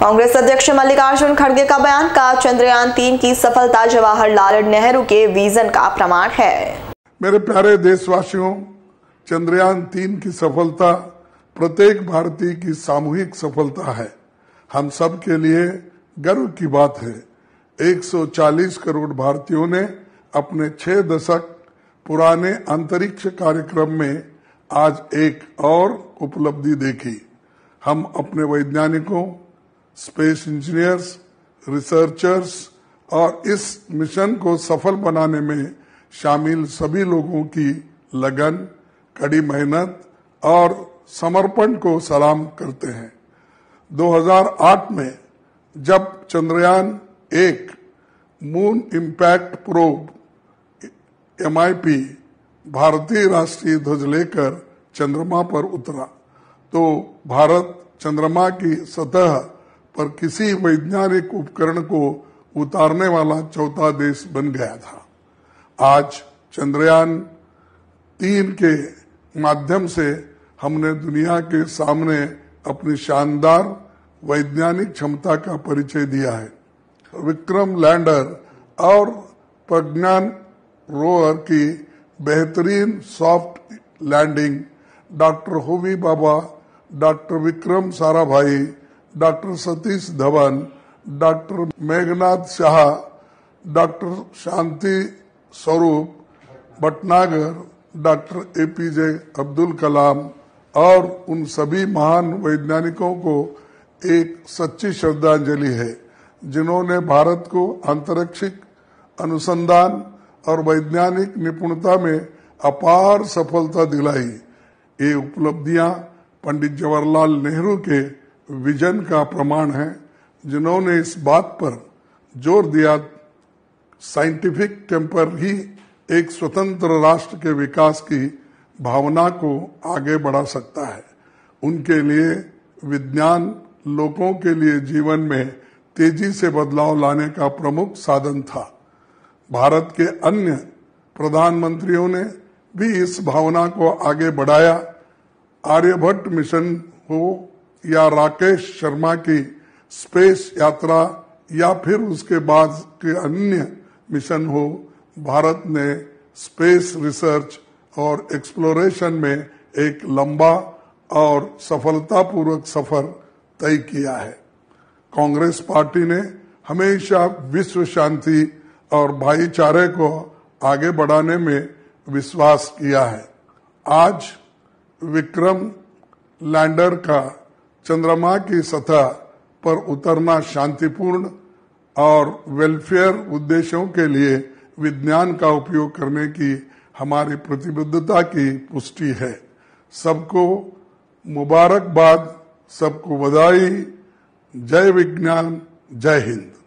कांग्रेस अध्यक्ष मल्लिकार्जुन खड़गे का बयान का चंद्रयान तीन की सफलता जवाहरलाल नेहरू के विजन का प्रमाण है मेरे प्यारे देशवासियों चंद्रयान तीन की सफलता प्रत्येक भारतीय की सामूहिक सफलता है हम सब के लिए गर्व की बात है 140 करोड़ भारतीयों ने अपने छह दशक पुराने अंतरिक्ष कार्यक्रम में आज एक और उपलब्धि देखी हम अपने वैज्ञानिकों स्पेस इंजीनियर्स रिसर्चर्स और इस मिशन को सफल बनाने में शामिल सभी लोगों की लगन कड़ी मेहनत और समर्पण को सलाम करते हैं 2008 में जब चंद्रयान एक मून इम्पैक्ट प्रोब एम भारतीय राष्ट्रीय ध्वज लेकर चंद्रमा पर उतरा तो भारत चंद्रमा की सतह पर किसी वैज्ञानिक उपकरण को उतारने वाला चौथा देश बन गया था आज चंद्रयान तीन के माध्यम से हमने दुनिया के सामने अपनी शानदार वैज्ञानिक क्षमता का परिचय दिया है विक्रम लैंडर और प्रज्ञान रोवर की बेहतरीन soft landing doctor Homi Bhabha doctor Vikram Sarabhai doctor Satish Dhawan doctor Meghnad Saha doctor Shanti Swarup Bhatnagar doctor A P J Abdul Kalam और उन सभी महान वैज्ञानिकों को एक सच्ची श्रद्धांजलि है जिन्होंने भारत को अंतरिक्षिक अनुसंधान और वैज्ञानिक निपुणता में अपार सफलता दिलाई ये उपलब्धियां पंडित जवाहरलाल नेहरू के विजन का प्रमाण है जिन्होंने इस बात पर जोर दिया साइंटिफिक टेम्पर ही एक स्वतंत्र राष्ट्र के विकास की भावना को आगे बढ़ा सकता है उनके लिए विज्ञान लोगों के लिए जीवन में तेजी से बदलाव लाने का प्रमुख साधन था भारत के अन्य प्रधानमंत्रियों ने भी इस भावना को आगे बढ़ाया आर्यभट्ट मिशन हो या राकेश शर्मा की स्पेस यात्रा या फिर उसके बाद के अन्य मिशन हो भारत ने स्पेस रिसर्च और एक्सप्लोरेशन में एक लंबा और सफलतापूर्वक सफर तय किया है कांग्रेस पार्टी ने हमेशा विश्व शांति और भाईचारे को आगे बढ़ाने में विश्वास किया है आज विक्रम लैंडर का चंद्रमा की सतह पर उतरना शांतिपूर्ण और वेलफेयर उद्देश्यों के लिए विज्ञान का उपयोग करने की हमारी प्रतिबद्धता की पुष्टि है सबको मुबारकबाद सबको बधाई जय विज्ञान जय हिंद